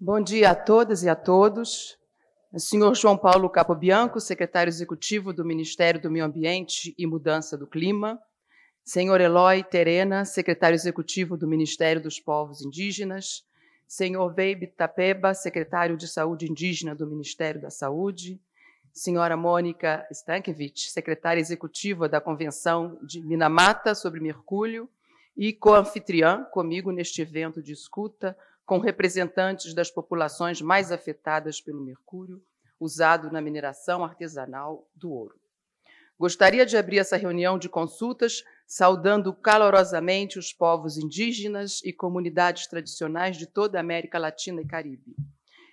Bom dia a todas e a todos. O senhor João Paulo Capobianco, secretário executivo do Ministério do Meio Ambiente e Mudança do Clima. Senhor Eloy Terena, secretário executivo do Ministério dos Povos Indígenas. Senhor Veib Tapeba, secretário de Saúde Indígena do Ministério da Saúde. Senhora Mônica Stankiewicz, secretária executiva da Convenção de Minamata sobre Mercúrio e co-anfitriã comigo neste evento de escuta com representantes das populações mais afetadas pelo mercúrio usado na mineração artesanal do ouro. Gostaria de abrir essa reunião de consultas saudando calorosamente os povos indígenas e comunidades tradicionais de toda a América Latina e Caribe.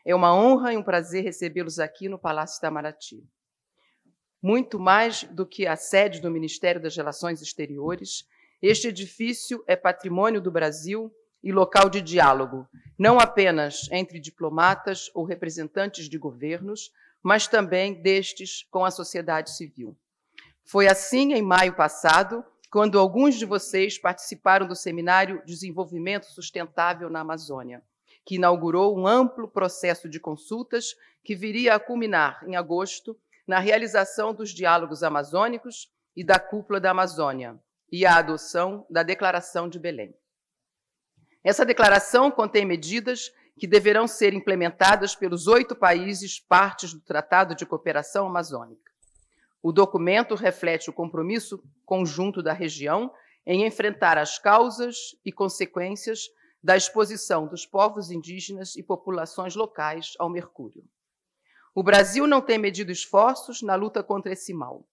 É uma honra e um prazer recebê-los aqui no Palácio Itamaraty. Muito mais do que a sede do Ministério das Relações Exteriores, este edifício é patrimônio do Brasil e local de diálogo, não apenas entre diplomatas ou representantes de governos, mas também destes com a sociedade civil. Foi assim em maio passado, quando alguns de vocês participaram do seminário Desenvolvimento Sustentável na Amazônia, que inaugurou um amplo processo de consultas que viria a culminar em agosto na realização dos diálogos amazônicos e da cúpula da Amazônia e a adoção da Declaração de Belém. Essa declaração contém medidas que deverão ser implementadas pelos oito países partes do Tratado de Cooperação Amazônica. O documento reflete o compromisso conjunto da região em enfrentar as causas e consequências da exposição dos povos indígenas e populações locais ao mercúrio. O Brasil não tem medido esforços na luta contra esse mal.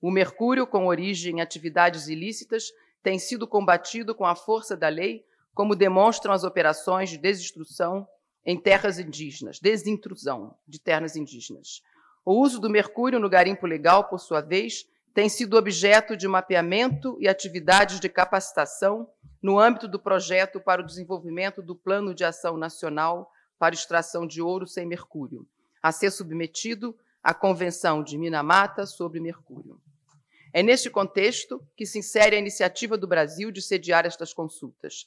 O mercúrio, com origem em atividades ilícitas, tem sido combatido com a força da lei como demonstram as operações de desinstrução em terras indígenas, desintrusão de terras indígenas. O uso do mercúrio no garimpo legal, por sua vez, tem sido objeto de mapeamento e atividades de capacitação no âmbito do projeto para o desenvolvimento do Plano de Ação Nacional para Extração de Ouro sem Mercúrio, a ser submetido à Convenção de Minamata sobre Mercúrio. É neste contexto que se insere a iniciativa do Brasil de sediar estas consultas,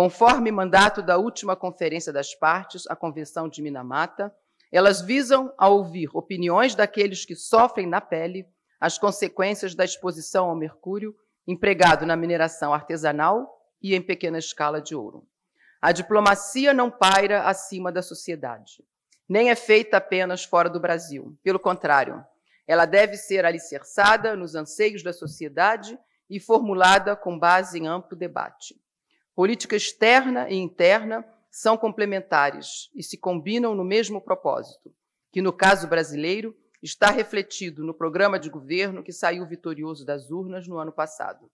Conforme mandato da última Conferência das Partes, a Convenção de Minamata, elas visam a ouvir opiniões daqueles que sofrem na pele as consequências da exposição ao mercúrio empregado na mineração artesanal e em pequena escala de ouro. A diplomacia não paira acima da sociedade, nem é feita apenas fora do Brasil. Pelo contrário, ela deve ser alicerçada nos anseios da sociedade e formulada com base em amplo debate. Política externa e interna são complementares e se combinam no mesmo propósito, que no caso brasileiro está refletido no programa de governo que saiu vitorioso das urnas no ano passado.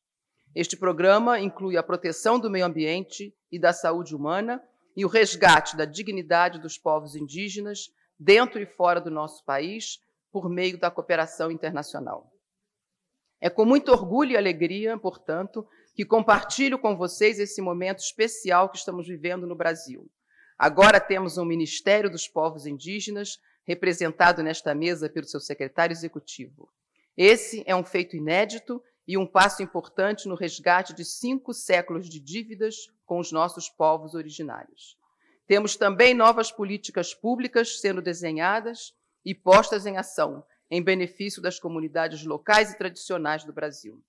Este programa inclui a proteção do meio ambiente e da saúde humana e o resgate da dignidade dos povos indígenas dentro e fora do nosso país por meio da cooperação internacional. É com muito orgulho e alegria, portanto, que compartilho com vocês esse momento especial que estamos vivendo no Brasil. Agora temos um Ministério dos Povos Indígenas, representado nesta mesa pelo seu secretário executivo. Esse é um feito inédito e um passo importante no resgate de cinco séculos de dívidas com os nossos povos originários. Temos também novas políticas públicas sendo desenhadas e postas em ação, em benefício das comunidades locais e tradicionais do Brasil.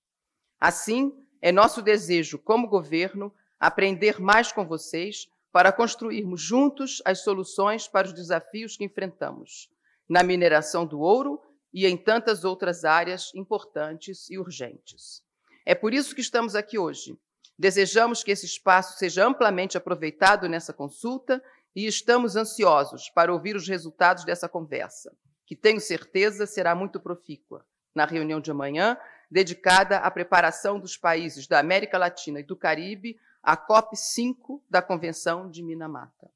Assim, é nosso desejo, como governo, aprender mais com vocês para construirmos juntos as soluções para os desafios que enfrentamos na mineração do ouro e em tantas outras áreas importantes e urgentes. É por isso que estamos aqui hoje. Desejamos que esse espaço seja amplamente aproveitado nessa consulta e estamos ansiosos para ouvir os resultados dessa conversa, que tenho certeza será muito profícua. Na reunião de amanhã, dedicada à preparação dos países da América Latina e do Caribe à COP5 da Convenção de Minamata.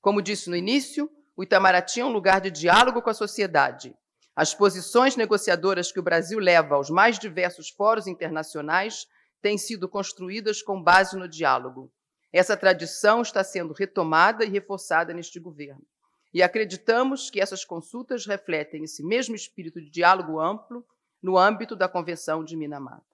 Como disse no início, o Itamaraty é um lugar de diálogo com a sociedade. As posições negociadoras que o Brasil leva aos mais diversos fóruns internacionais têm sido construídas com base no diálogo. Essa tradição está sendo retomada e reforçada neste governo. E acreditamos que essas consultas refletem esse mesmo espírito de diálogo amplo no âmbito da Convenção de Minamata.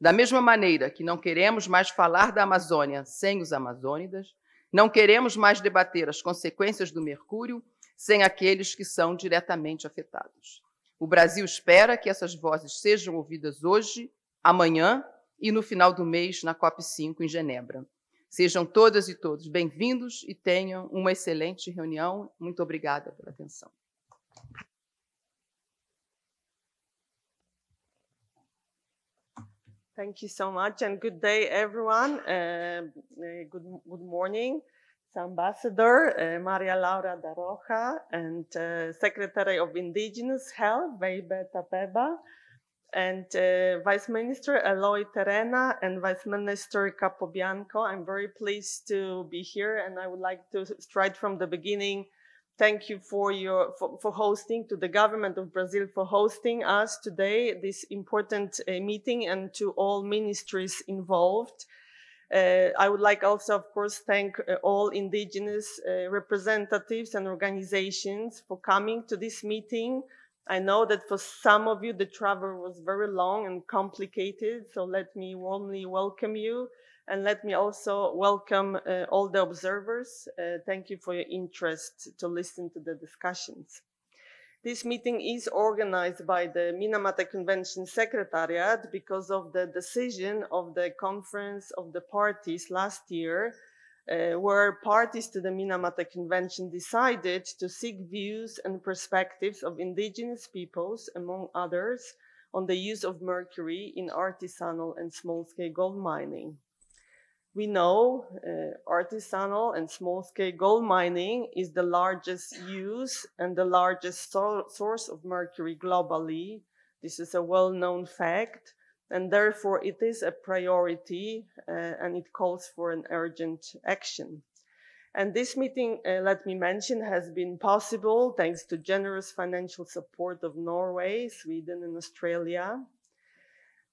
Da mesma maneira que não queremos mais falar da Amazônia sem os amazônidas, não queremos mais debater as consequências do mercúrio sem aqueles que são diretamente afetados. O Brasil espera que essas vozes sejam ouvidas hoje, amanhã e no final do mês na COP5 em Genebra. Sejam todas e todos bem-vindos e tenham uma excelente reunião. Muito obrigada pela atenção. Thank you so much and good day, everyone. Um, uh, good, good morning. It's Ambassador uh, Maria Laura da Roja and uh, Secretary of Indigenous Health, Beibe Tapeba, and uh, Vice Minister Eloy Terena and Vice Minister Capobianco. I'm very pleased to be here and I would like to, start from the beginning, thank you for your for, for, hosting to the government of Brazil for hosting us today this important uh, meeting and to all ministries involved. Uh, I would like also, of course, thank uh, all indigenous uh, representatives and organizations for coming to this meeting. I know that for some of you, the travel was very long and complicated. So let me warmly welcome you and let me also welcome uh, all the observers. Uh, thank you for your interest to listen to the discussions. This meeting is organized by the Minamata Convention Secretariat because of the decision of the Conference of the Parties last year, uh, where parties to the Minamata Convention decided to seek views and perspectives of indigenous peoples, among others, on the use of mercury in artisanal and small-scale gold mining we know uh, artisanal and small scale gold mining is the largest use and the largest so source of mercury globally. This is a well known fact, and therefore it is a priority uh, and it calls for an urgent action. And this meeting, uh, let me mention, has been possible thanks to generous financial support of Norway, Sweden, and Australia.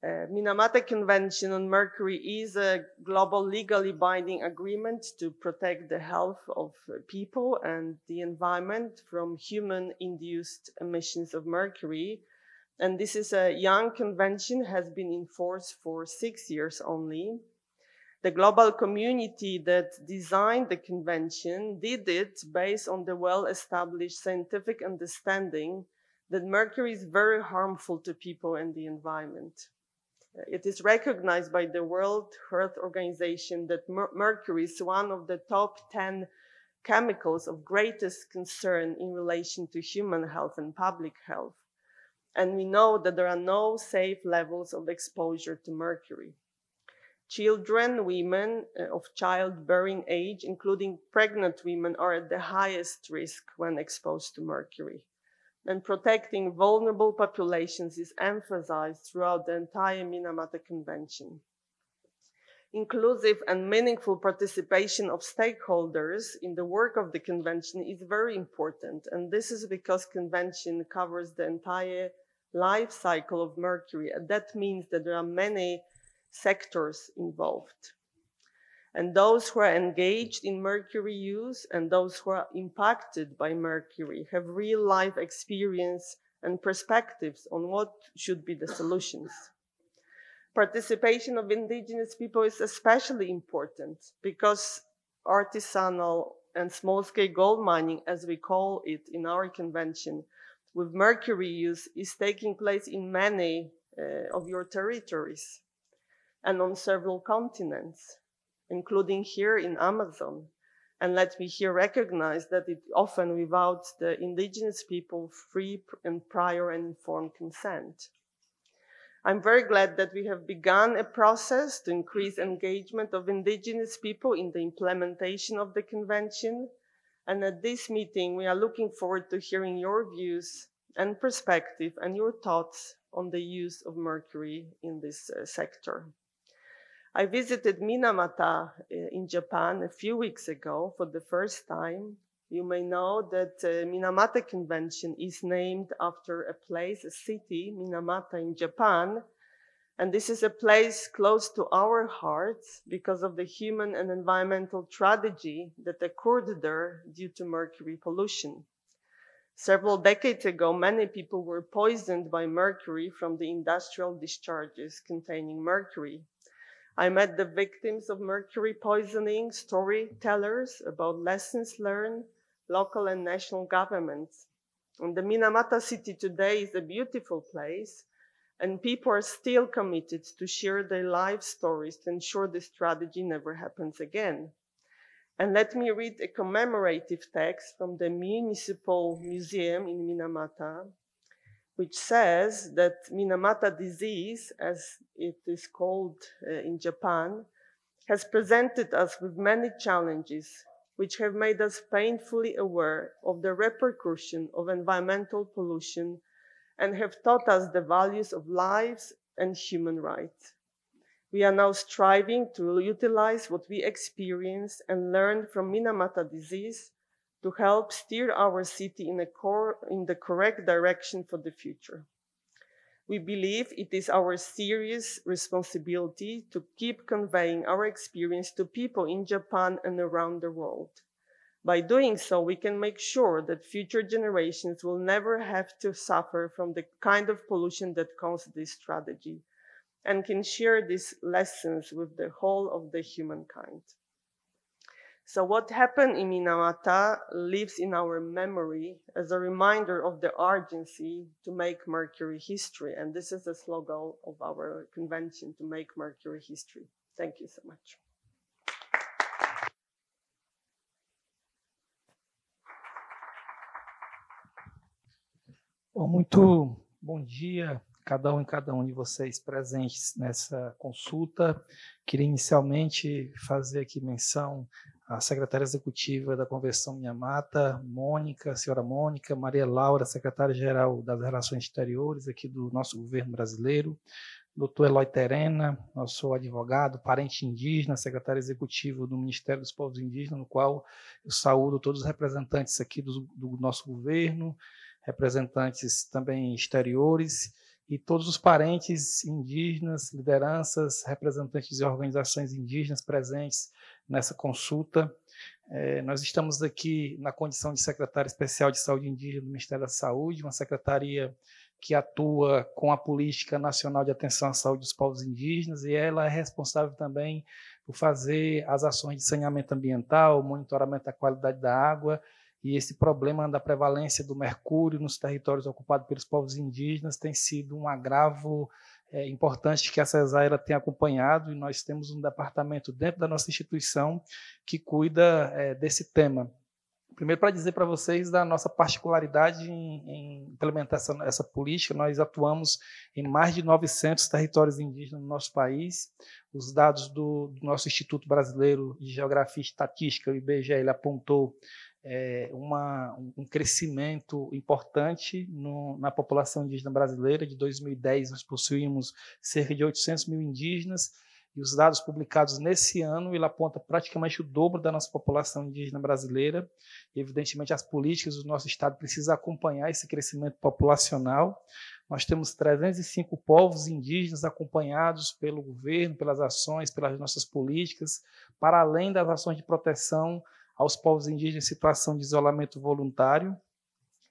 Uh, Minamata Convention on Mercury is a global legally binding agreement to protect the health of people and the environment from human induced emissions of mercury. And this is a young convention has been in force for six years only. The global community that designed the convention did it based on the well-established scientific understanding that mercury is very harmful to people and the environment. It is recognized by the World Health Organization that mer mercury is one of the top 10 chemicals of greatest concern in relation to human health and public health. And we know that there are no safe levels of exposure to mercury. Children, women uh, of childbearing age, including pregnant women, are at the highest risk when exposed to mercury and protecting vulnerable populations is emphasized throughout the entire Minamata Convention. Inclusive and meaningful participation of stakeholders in the work of the convention is very important, and this is because convention covers the entire life cycle of mercury. And that means that there are many sectors involved and those who are engaged in mercury use and those who are impacted by mercury have real life experience and perspectives on what should be the solutions. Participation of indigenous people is especially important because artisanal and small scale gold mining, as we call it in our convention, with mercury use is taking place in many uh, of your territories and on several continents including here in Amazon. And let me here recognize that it often without the indigenous people free and prior and informed consent. I'm very glad that we have begun a process to increase engagement of indigenous people in the implementation of the convention. And at this meeting, we are looking forward to hearing your views and perspective and your thoughts on the use of mercury in this uh, sector. I visited Minamata eh, in Japan a few weeks ago for the first time. You may know that uh, Minamata Convention is named after a place, a city, Minamata in Japan. And this is a place close to our hearts because of the human and environmental tragedy that occurred there due to mercury pollution. Several decades ago, many people were poisoned by mercury from the industrial discharges containing mercury. I met the victims of mercury poisoning, storytellers about lessons learned, local and national governments. And the Minamata city today is a beautiful place, and people are still committed to share their life stories to ensure this tragedy never happens again. And let me read a commemorative text from the Municipal Museum in Minamata which says that Minamata disease, as it is called uh, in Japan, has presented us with many challenges which have made us painfully aware of the repercussion of environmental pollution and have taught us the values of lives and human rights. We are now striving to utilize what we experienced and learned from Minamata disease to help steer our city in, in the correct direction for the future. We believe it is our serious responsibility to keep conveying our experience to people in Japan and around the world. By doing so, we can make sure that future generations will never have to suffer from the kind of pollution that caused this strategy and can share these lessons with the whole of the humankind. So what happened in Minamata lives in our memory as a reminder of the urgency to make Mercury history. And this is the slogan of our convention, to make Mercury history. Thank you so much. Bom, muito bom dia cada um e cada um de vocês presentes nessa consulta. Queria inicialmente fazer aqui menção a secretária executiva da Convenção Minha Mata, Mônica, senhora Mônica, Maria Laura, secretária-geral das Relações Exteriores aqui do nosso governo brasileiro, doutor Eloy Terena, nosso advogado, parente indígena, secretário executivo do Ministério dos Povos Indígenas, no qual eu saúdo todos os representantes aqui do, do nosso governo, representantes também exteriores, e todos os parentes indígenas, lideranças, representantes de organizações indígenas presentes nessa consulta. É, nós estamos aqui na condição de secretária especial de saúde indígena do Ministério da Saúde, uma secretaria que atua com a Política Nacional de Atenção à Saúde dos Povos Indígenas, e ela é responsável também por fazer as ações de saneamento ambiental, monitoramento da qualidade da água e esse problema da prevalência do mercúrio nos territórios ocupados pelos povos indígenas tem sido um agravo é, importante que a CESAIRA tem acompanhado, e nós temos um departamento dentro da nossa instituição que cuida é, desse tema. Primeiro, para dizer para vocês da nossa particularidade em, em implementar essa, essa, política, nós atuamos em mais de 900 territórios indígenas no nosso país. Os dados do, do nosso Instituto Brasileiro de Geografia e Estatística, o IBGE, ele apontou é, uma, um crescimento importante no, na população indígena brasileira. De 2010, nós possuímos cerca de 800 mil indígenas, e os dados publicados nesse ano ele aponta praticamente o dobro da nossa população indígena brasileira. E, evidentemente, as políticas do nosso Estado precisam acompanhar esse crescimento populacional. Nós temos 305 povos indígenas acompanhados pelo governo, pelas ações, pelas nossas políticas, para além das ações de proteção aos povos indígenas em situação de isolamento voluntário.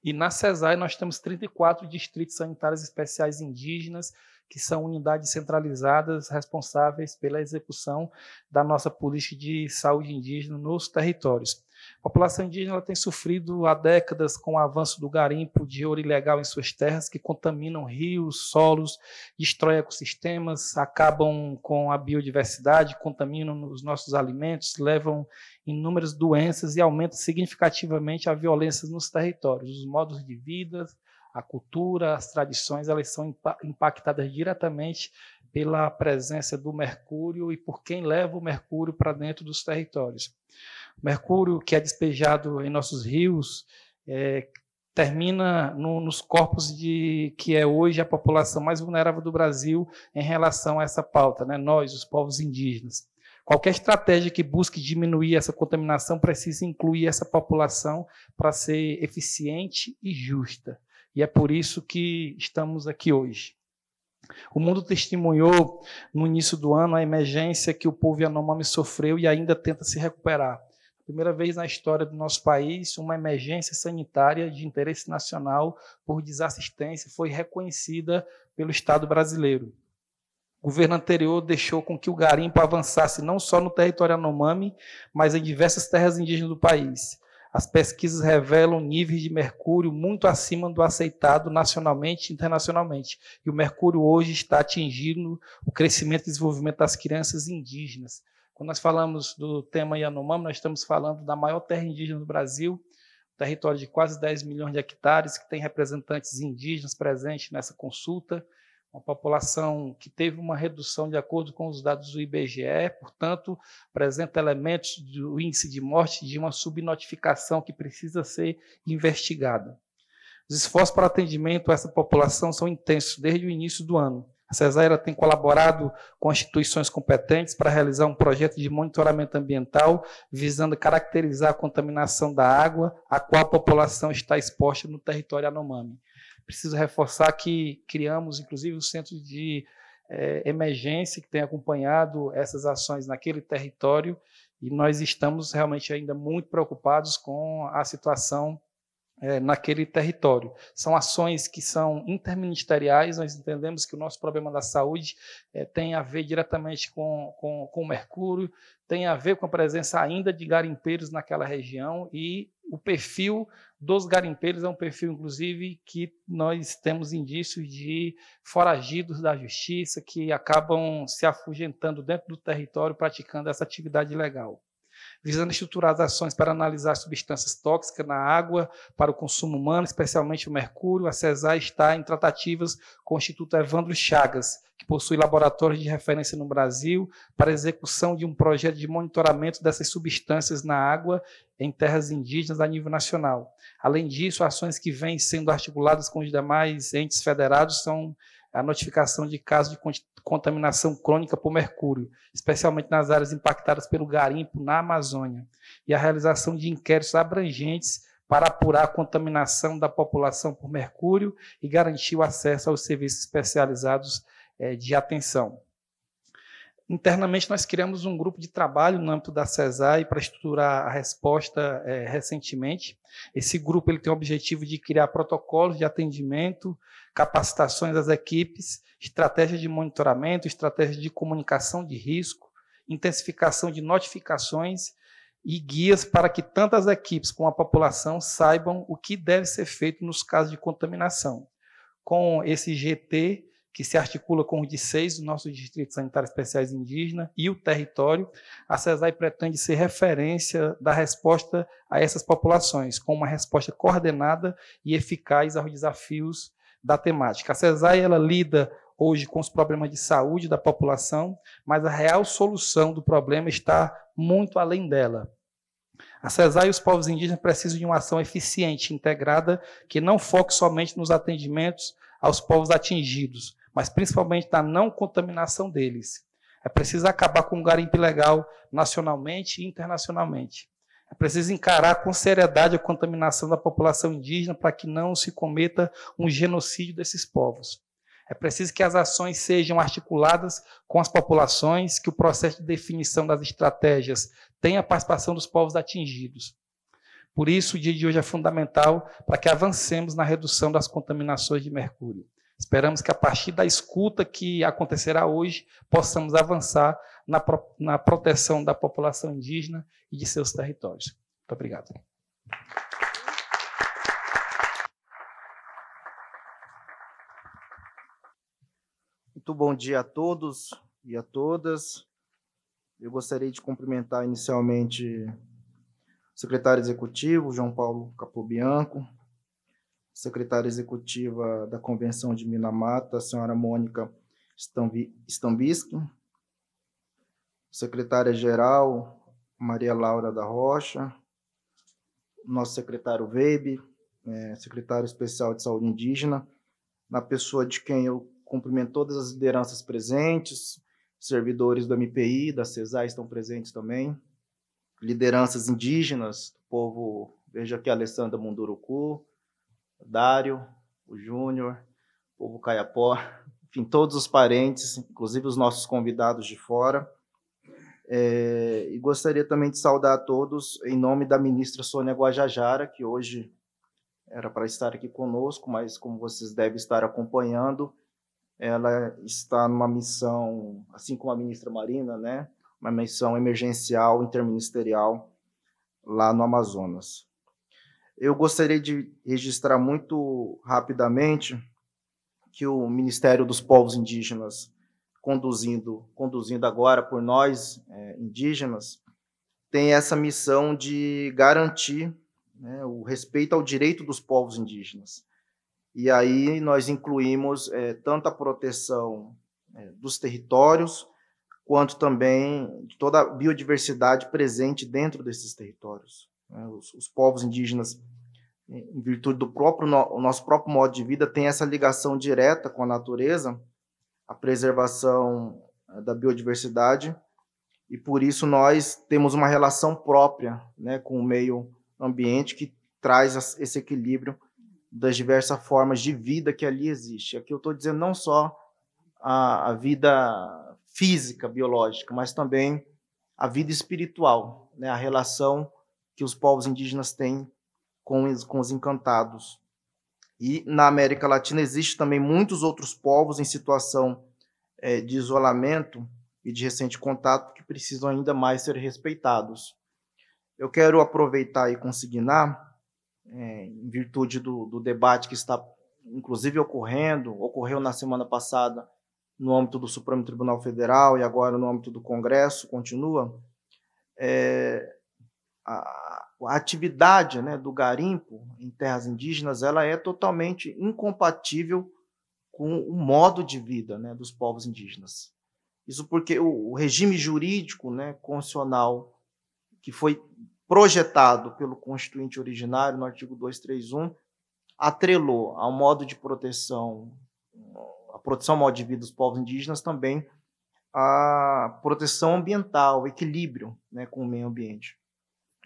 E na CESAI nós temos 34 distritos sanitários especiais indígenas, que são unidades centralizadas responsáveis pela execução da nossa política de saúde indígena nos territórios. A população indígena tem sofrido há décadas com o avanço do garimpo de ouro ilegal em suas terras, que contaminam rios, solos, destrói ecossistemas, acabam com a biodiversidade, contaminam os nossos alimentos, levam inúmeras doenças e aumenta significativamente a violência nos territórios. Os modos de vida, a cultura, as tradições, elas são impactadas diretamente pela presença do mercúrio e por quem leva o mercúrio para dentro dos territórios mercúrio que é despejado em nossos rios é, termina no, nos corpos de que é hoje a população mais vulnerável do Brasil em relação a essa pauta, né? nós, os povos indígenas. Qualquer estratégia que busque diminuir essa contaminação precisa incluir essa população para ser eficiente e justa. E é por isso que estamos aqui hoje. O mundo testemunhou no início do ano a emergência que o povo Yanomami sofreu e ainda tenta se recuperar primeira vez na história do nosso país, uma emergência sanitária de interesse nacional por desassistência foi reconhecida pelo Estado brasileiro. O governo anterior deixou com que o garimpo avançasse não só no território Anomami, mas em diversas terras indígenas do país. As pesquisas revelam níveis de mercúrio muito acima do aceitado nacionalmente e internacionalmente. E o mercúrio hoje está atingindo o crescimento e desenvolvimento das crianças indígenas. Quando nós falamos do tema Yanomami, nós estamos falando da maior terra indígena do Brasil, território de quase 10 milhões de hectares, que tem representantes indígenas presentes nessa consulta, uma população que teve uma redução de acordo com os dados do IBGE, portanto, apresenta elementos do índice de morte de uma subnotificação que precisa ser investigada. Os esforços para atendimento a essa população são intensos desde o início do ano. A CESAIRA tem colaborado com instituições competentes para realizar um projeto de monitoramento ambiental visando caracterizar a contaminação da água a qual a população está exposta no território Anomami. Preciso reforçar que criamos, inclusive, o centro de é, emergência que tem acompanhado essas ações naquele território e nós estamos realmente ainda muito preocupados com a situação é, naquele território. São ações que são interministeriais, nós entendemos que o nosso problema da saúde é, tem a ver diretamente com, com, com o mercúrio, tem a ver com a presença ainda de garimpeiros naquela região e o perfil dos garimpeiros é um perfil, inclusive, que nós temos indícios de foragidos da justiça que acabam se afugentando dentro do território praticando essa atividade ilegal visando estruturar as ações para analisar substâncias tóxicas na água para o consumo humano, especialmente o mercúrio, a CESAR está em tratativas com o Instituto Evandro Chagas, que possui laboratórios de referência no Brasil, para execução de um projeto de monitoramento dessas substâncias na água em terras indígenas a nível nacional. Além disso, ações que vêm sendo articuladas com os demais entes federados são a notificação de casos de contaminação crônica por mercúrio, especialmente nas áreas impactadas pelo garimpo na Amazônia, e a realização de inquéritos abrangentes para apurar a contaminação da população por mercúrio e garantir o acesso aos serviços especializados eh, de atenção. Internamente, nós criamos um grupo de trabalho no âmbito da CESAI para estruturar a resposta é, recentemente. Esse grupo ele tem o objetivo de criar protocolos de atendimento, capacitações das equipes, estratégias de monitoramento, estratégias de comunicação de risco, intensificação de notificações e guias para que tantas equipes como a população saibam o que deve ser feito nos casos de contaminação. Com esse GT, que se articula com os de seis do nosso Distrito Sanitário Especiais Indígena e o território, a CESAI pretende ser referência da resposta a essas populações, com uma resposta coordenada e eficaz aos desafios da temática. A CESAI ela lida hoje com os problemas de saúde da população, mas a real solução do problema está muito além dela. A CESAI e os povos indígenas precisam de uma ação eficiente, integrada, que não foque somente nos atendimentos aos povos atingidos, mas principalmente da não contaminação deles. É preciso acabar com o garimpo ilegal nacionalmente e internacionalmente. É preciso encarar com seriedade a contaminação da população indígena para que não se cometa um genocídio desses povos. É preciso que as ações sejam articuladas com as populações, que o processo de definição das estratégias tenha a participação dos povos atingidos. Por isso, o dia de hoje é fundamental para que avancemos na redução das contaminações de mercúrio. Esperamos que a partir da escuta que acontecerá hoje, possamos avançar na, pro, na proteção da população indígena e de seus territórios. Muito obrigado. Muito bom dia a todos e a todas. Eu gostaria de cumprimentar inicialmente o secretário executivo, João Paulo Capobianco, secretária executiva da Convenção de Minamata, a senhora Mônica Stambisky, secretária-geral, Maria Laura da Rocha, nosso secretário Weib, é, secretário especial de saúde indígena, na pessoa de quem eu cumprimento todas as lideranças presentes, servidores do MPI, da CESAI estão presentes também, lideranças indígenas, povo, veja aqui a Alessandra Munduruku, o Dário, o Júnior, o povo Caiapó, enfim, todos os parentes, inclusive os nossos convidados de fora. É, e gostaria também de saudar a todos em nome da ministra Sônia Guajajara, que hoje era para estar aqui conosco, mas como vocês devem estar acompanhando, ela está numa missão, assim como a ministra Marina, né? Uma missão emergencial interministerial lá no Amazonas. Eu gostaria de registrar muito rapidamente que o Ministério dos Povos Indígenas, conduzindo, conduzindo agora por nós é, indígenas, tem essa missão de garantir né, o respeito ao direito dos povos indígenas. E aí nós incluímos é, tanto a proteção é, dos territórios, quanto também de toda a biodiversidade presente dentro desses territórios. Né? Os, os, povos indígenas, em virtude do próprio no, nosso próprio modo de vida, tem essa ligação direta com a natureza, a preservação eh, da biodiversidade, e por isso nós temos uma relação própria né, com o meio ambiente que traz esse equilíbrio das diversas formas de vida que ali existe. Aqui eu estou dizendo não só a, a, vida física, biológica, mas também a vida espiritual, né? a relação que os povos indígenas têm com os, com os encantados. E na América Latina existe também muitos outros povos em situação é, de isolamento e de recente contato que precisam ainda mais ser respeitados. Eu quero aproveitar e consignar, é, em virtude do, do debate que está, inclusive, ocorrendo, ocorreu na semana passada no âmbito do Supremo Tribunal Federal e agora no âmbito do Congresso, continua, é, a, atividade né, do garimpo em terras indígenas ela é totalmente incompatível com o modo de vida né, dos povos indígenas. Isso porque o, o regime jurídico né, constitucional que foi projetado pelo constituinte originário no artigo 231 atrelou ao modo de proteção, a proteção ao modo de vida dos povos indígenas também a proteção ambiental, equilíbrio né, com o meio ambiente.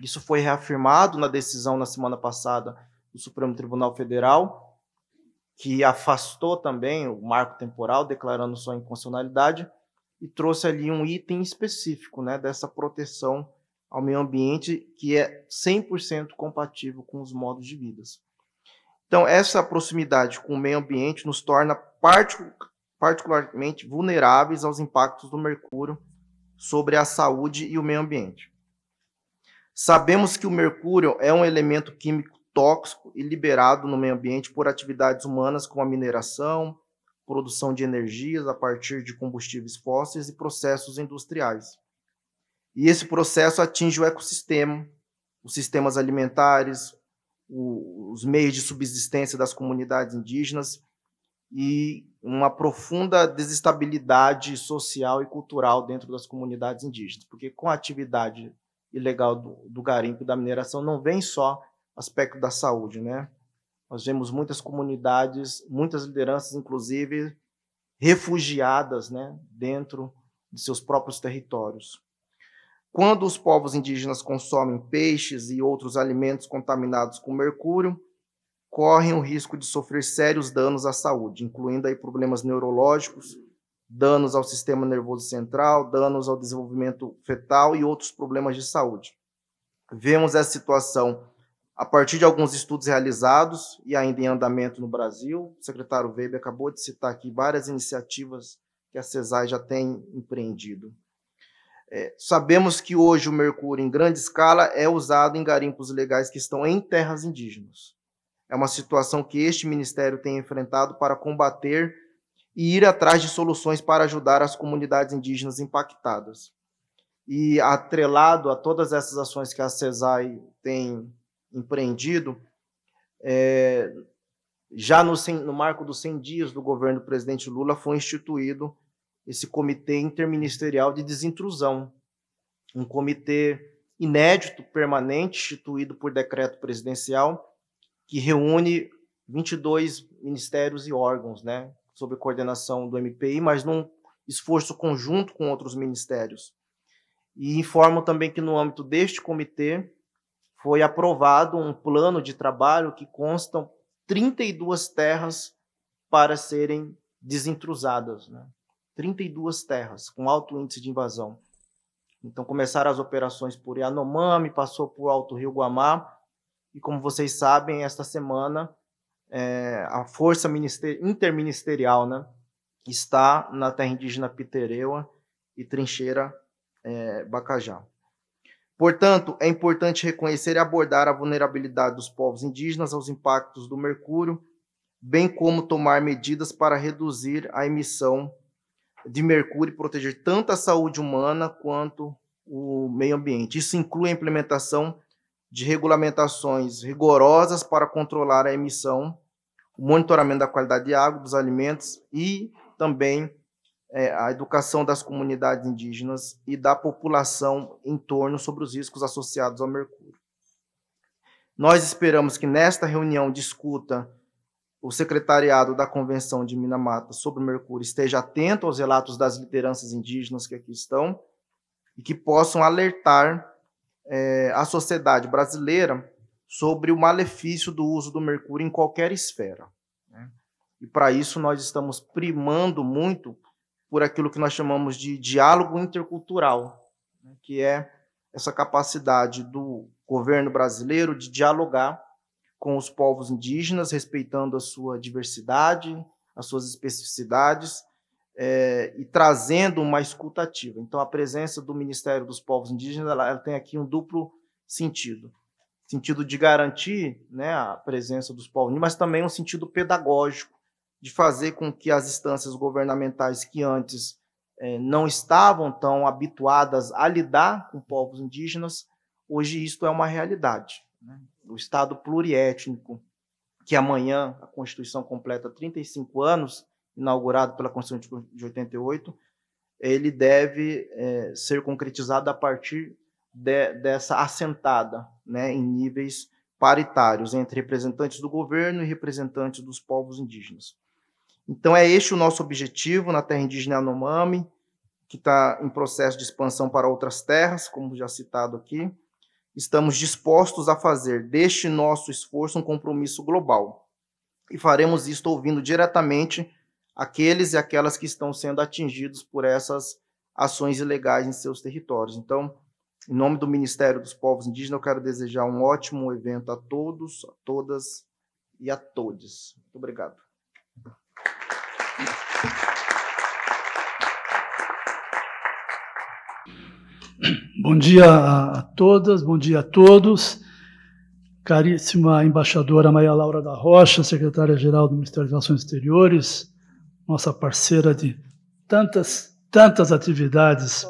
Isso foi reafirmado na decisão na semana passada do Supremo Tribunal Federal, que afastou também o marco temporal, declarando sua inconstitucionalidade, e trouxe ali um item específico né, dessa proteção ao meio ambiente que é 100% compatível com os modos de vida. Então, essa proximidade com o meio ambiente nos torna particularmente vulneráveis aos impactos do mercúrio sobre a saúde e o meio ambiente. Sabemos que o mercúrio é um elemento químico tóxico e liberado no meio ambiente por atividades humanas como a mineração, produção de energias a partir de combustíveis fósseis e processos industriais. E esse processo atinge o ecossistema, os sistemas alimentares, os meios de subsistência das comunidades indígenas e uma profunda desestabilidade social e cultural dentro das comunidades indígenas, porque com a atividade ilegal do, do garimpo e da mineração não vem só aspecto da saúde, né? Nós vemos muitas comunidades, muitas lideranças, inclusive, refugiadas né, dentro de seus próprios territórios. Quando os povos indígenas consomem peixes e outros alimentos contaminados com mercúrio, correm o risco de sofrer sérios danos à saúde, incluindo aí problemas neurológicos, danos ao sistema nervoso central, danos ao desenvolvimento fetal e outros problemas de saúde. Vemos essa situação a partir de alguns estudos realizados e ainda em andamento no Brasil. O secretário Weber acabou de citar aqui várias iniciativas que a CESAI já tem empreendido. É, sabemos que hoje o mercúrio em grande escala é usado em garimpos legais que estão em terras indígenas. É uma situação que este ministério tem enfrentado para combater e ir atrás de soluções para ajudar as comunidades indígenas impactadas. E atrelado a todas essas ações que a CESAI tem empreendido, é, já no, no, marco dos 100 dias do governo do presidente Lula, foi instituído esse Comitê Interministerial de Desintrusão, um comitê inédito, permanente, instituído por decreto presidencial, que reúne 22 ministérios e órgãos, né, sob coordenação do MPI, mas num esforço conjunto com outros ministérios. E informo também que, no âmbito deste comitê, foi aprovado um plano de trabalho que constam 32 terras para serem desintrusadas. Né? 32 terras com alto índice de invasão. Então começaram as operações por Yanomami, passou por Alto Rio Guamá, e como vocês sabem, esta semana é, a força interministerial né, está na terra indígena Pitereua e trincheira é, Bacajá. Portanto, é importante reconhecer e abordar a vulnerabilidade dos povos indígenas aos impactos do mercúrio, bem como tomar medidas para reduzir a emissão de mercúrio e proteger tanto a saúde humana quanto o meio ambiente. Isso inclui a implementação de regulamentações rigorosas para controlar a emissão, o monitoramento da qualidade de água, dos alimentos e também é, a educação das comunidades indígenas e da população em torno sobre os riscos associados ao mercúrio. Nós esperamos que nesta reunião discuta o secretariado da Convenção de Minamata sobre o mercúrio esteja atento aos relatos das lideranças indígenas que aqui estão e que possam alertar é, a sociedade brasileira sobre o malefício do uso do mercúrio em qualquer esfera. Né? E para isso nós estamos primando muito por aquilo que nós chamamos de diálogo intercultural, né? que é essa capacidade do governo brasileiro de dialogar com os povos indígenas, respeitando a sua diversidade, as suas especificidades, é, e trazendo uma escutativa. Então, a presença do Ministério dos Povos Indígenas ela, ela tem aqui um duplo sentido. Sentido de garantir né, a presença dos povos indígenas, mas também um sentido pedagógico, de fazer com que as instâncias governamentais que antes eh, não estavam tão habituadas a lidar com povos indígenas, hoje isto é uma realidade. Né? O Estado pluriétnico, que amanhã a Constituição completa 35 anos, inaugurado pela Constituição de 88, ele deve é, ser concretizado a partir de, dessa assentada né, em níveis paritários entre representantes do governo e representantes dos povos indígenas. Então, é este o nosso objetivo na terra indígena Anomami, que está em processo de expansão para outras terras, como já citado aqui. Estamos dispostos a fazer deste nosso esforço um compromisso global. E faremos isto ouvindo diretamente aqueles e aquelas que estão sendo atingidos por essas ações ilegais em seus territórios. Então, em nome do Ministério dos Povos Indígenas, eu quero desejar um ótimo evento a todos, a todas e a todos. Muito obrigado. Bom dia a todas, bom dia a todos. Caríssima embaixadora Maria Laura da Rocha, secretária-geral do Ministério das Relações Exteriores, nossa parceira de tantas, tantas atividades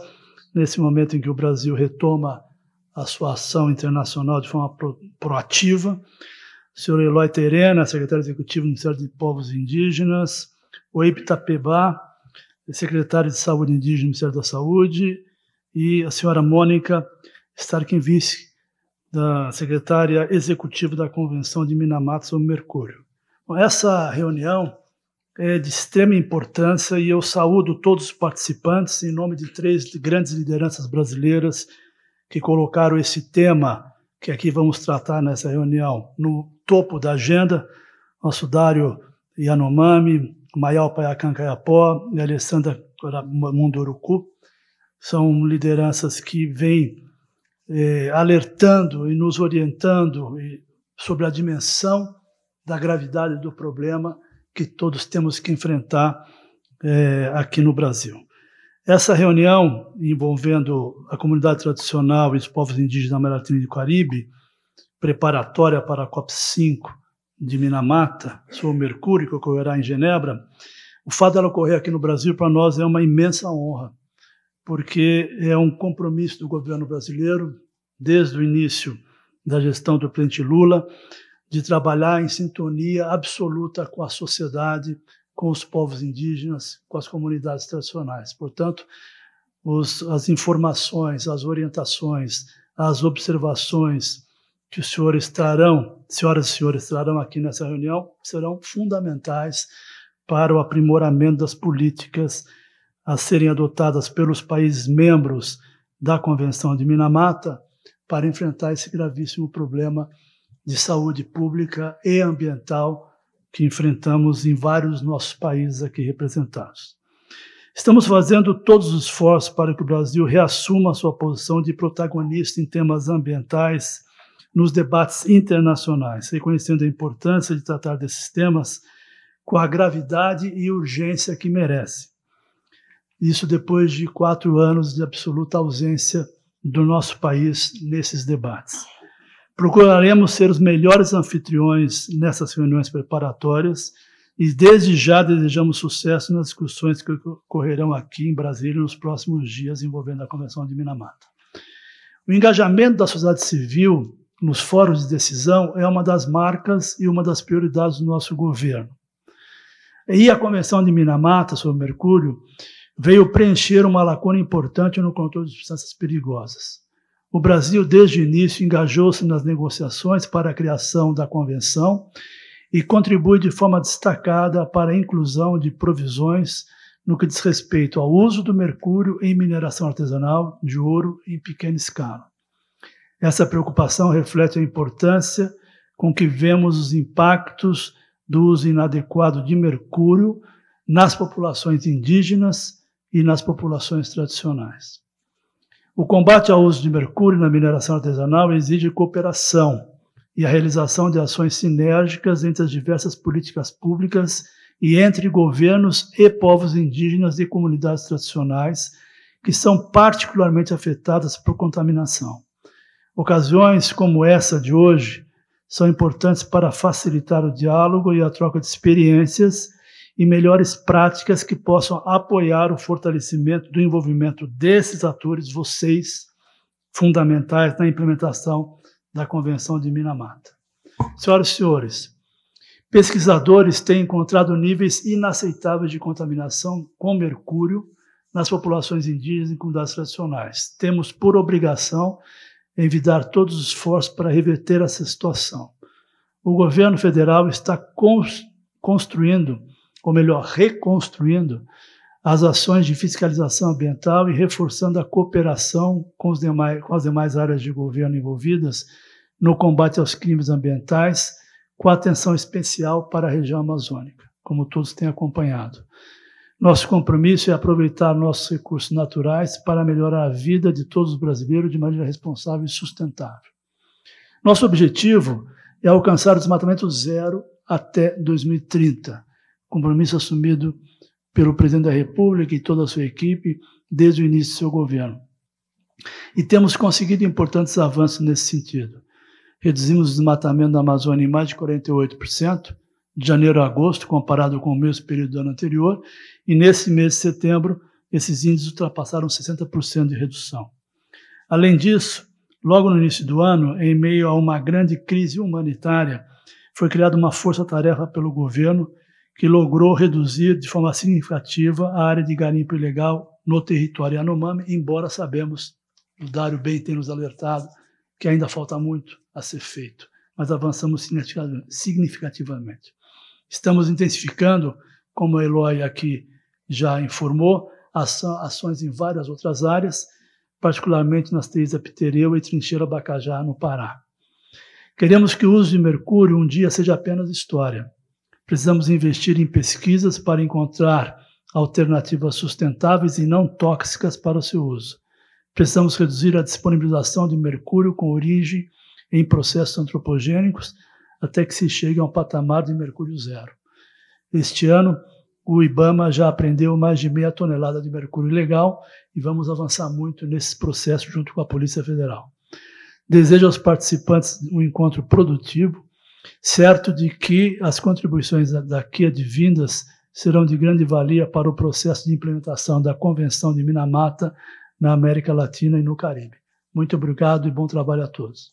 nesse momento em que o Brasil retoma a sua ação internacional de forma pro, proativa. senhor Eloy Terena, secretário executivo do Ministério de Povos Indígenas, Oi, Tapebá, secretário de Saúde Indígena do Ministério da Saúde, e a senhora Mônica Starkin-Vice, da secretária executiva da Convenção de Minamata sobre Mercúrio. Bom, essa reunião é de extrema importância e eu saúdo todos os participantes em nome de três grandes lideranças brasileiras que colocaram esse tema que aqui vamos tratar nessa reunião no topo da agenda, nosso Dário Yanomami, Mayal Payacan Kayapó e Alessandra Munduruku, são lideranças que vêm é, alertando e nos orientando sobre a dimensão da gravidade do problema que todos temos que enfrentar é, aqui no Brasil. Essa reunião envolvendo a comunidade tradicional e os povos indígenas da América Latina e do Caribe, preparatória para a COP5 de Minamata, sobre Mercúrio, que ocorrerá em Genebra, o fato dela ocorrer aqui no Brasil para nós é uma imensa honra, porque é um compromisso do governo brasileiro, desde o início da gestão do presidente Lula, de trabalhar em sintonia absoluta com a sociedade, com os povos indígenas, com as comunidades tradicionais. Portanto, os, as informações, as orientações, as observações que os senhores trarão, senhoras e senhores trarão aqui nessa reunião, serão fundamentais para o aprimoramento das políticas a serem adotadas pelos países membros da Convenção de Minamata para enfrentar esse gravíssimo problema de saúde pública e ambiental que enfrentamos em vários nossos países aqui representados. Estamos fazendo todos os esforços para que o Brasil reassuma sua posição de protagonista em temas ambientais nos debates internacionais, reconhecendo a importância de tratar desses temas com a gravidade e urgência que merece. Isso depois de quatro anos de absoluta ausência do nosso país nesses debates. Procuraremos ser os melhores anfitriões nessas reuniões preparatórias e desde já desejamos sucesso nas discussões que ocorrerão aqui em Brasília nos próximos dias envolvendo a Convenção de Minamata. O engajamento da sociedade civil nos fóruns de decisão é uma das marcas e uma das prioridades do nosso governo. E a Convenção de Minamata sobre Mercúrio veio preencher uma lacuna importante no controle de substâncias perigosas. O Brasil, desde o início, engajou-se nas negociações para a criação da convenção e contribui de forma destacada para a inclusão de provisões no que diz respeito ao uso do mercúrio em mineração artesanal de ouro em pequena escala. Essa preocupação reflete a importância com que vemos os impactos do uso inadequado de mercúrio nas populações indígenas e nas populações tradicionais. O combate ao uso de mercúrio na mineração artesanal exige cooperação e a realização de ações sinérgicas entre as diversas políticas públicas e entre governos e povos indígenas e comunidades tradicionais que são particularmente afetadas por contaminação. Ocasiões como essa de hoje são importantes para facilitar o diálogo e a troca de experiências e melhores práticas que possam apoiar o fortalecimento do envolvimento desses atores, vocês, fundamentais na implementação da Convenção de Minamata. Senhoras e senhores, pesquisadores têm encontrado níveis inaceitáveis de contaminação com mercúrio nas populações indígenas e comunidades tradicionais. Temos por obrigação envidar todos os esforços para reverter essa situação. O governo federal está construindo ou melhor, reconstruindo as ações de fiscalização ambiental e reforçando a cooperação com, demais, com, as demais áreas de governo envolvidas no combate aos crimes ambientais, com atenção especial para a região amazônica, como todos têm acompanhado. Nosso compromisso é aproveitar nossos recursos naturais para melhorar a vida de todos os brasileiros de maneira responsável e sustentável. Nosso objetivo é alcançar o desmatamento zero até 2030 compromisso assumido pelo presidente da República e toda a sua equipe desde o início do seu governo. E temos conseguido importantes avanços nesse sentido. Reduzimos o desmatamento da Amazônia em mais de 48%, de janeiro a agosto, comparado com o mesmo período do ano anterior, e nesse mês de setembro, esses índices ultrapassaram 60% de redução. Além disso, logo no início do ano, em meio a uma grande crise humanitária, foi criada uma força-tarefa pelo governo que logrou reduzir de forma significativa a área de garimpo ilegal no território Yanomami, embora sabemos, o Dário bem tem nos alertado, que ainda falta muito a ser feito, mas avançamos significativamente. Estamos intensificando, como a Eloy aqui já informou, ações em várias outras áreas, particularmente nas TIs da Pitereu e Trincheira Bacajá, no Pará. Queremos que o uso de mercúrio um dia seja apenas história, Precisamos investir em pesquisas para encontrar alternativas sustentáveis e não tóxicas para o seu uso. Precisamos reduzir a disponibilização de mercúrio com origem em processos antropogênicos até que se chegue a um patamar de mercúrio zero. Este ano, o IBAMA já apreendeu mais de meia tonelada de mercúrio ilegal e vamos avançar muito nesse processo junto com a Polícia Federal. Desejo aos participantes um encontro produtivo, certo de que as contribuições daqui advindas serão de grande valia para o processo de implementação da Convenção de Minamata na América Latina e no Caribe. Muito obrigado e bom trabalho a todos.